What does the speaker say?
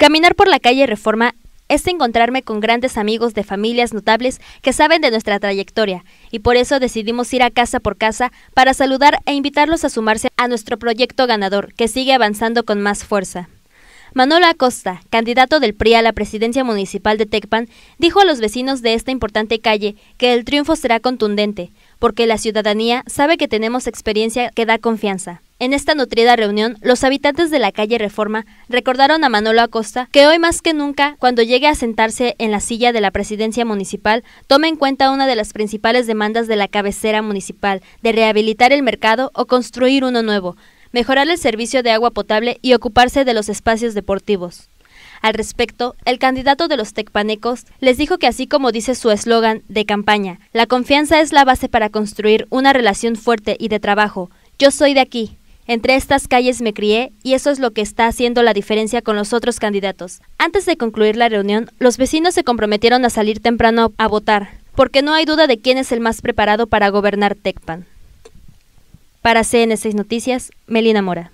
Caminar por la calle Reforma es encontrarme con grandes amigos de familias notables que saben de nuestra trayectoria y por eso decidimos ir a casa por casa para saludar e invitarlos a sumarse a nuestro proyecto ganador que sigue avanzando con más fuerza. Manolo Acosta, candidato del PRI a la presidencia municipal de Tecpan, dijo a los vecinos de esta importante calle que el triunfo será contundente, porque la ciudadanía sabe que tenemos experiencia que da confianza. En esta nutrida reunión, los habitantes de la calle Reforma recordaron a Manolo Acosta que hoy más que nunca, cuando llegue a sentarse en la silla de la presidencia municipal, tome en cuenta una de las principales demandas de la cabecera municipal, de rehabilitar el mercado o construir uno nuevo, mejorar el servicio de agua potable y ocuparse de los espacios deportivos. Al respecto, el candidato de los tecpanecos les dijo que así como dice su eslogan de campaña, la confianza es la base para construir una relación fuerte y de trabajo. Yo soy de aquí, entre estas calles me crié y eso es lo que está haciendo la diferencia con los otros candidatos. Antes de concluir la reunión, los vecinos se comprometieron a salir temprano a votar, porque no hay duda de quién es el más preparado para gobernar Tecpan. Para CN6 Noticias, Melina Mora.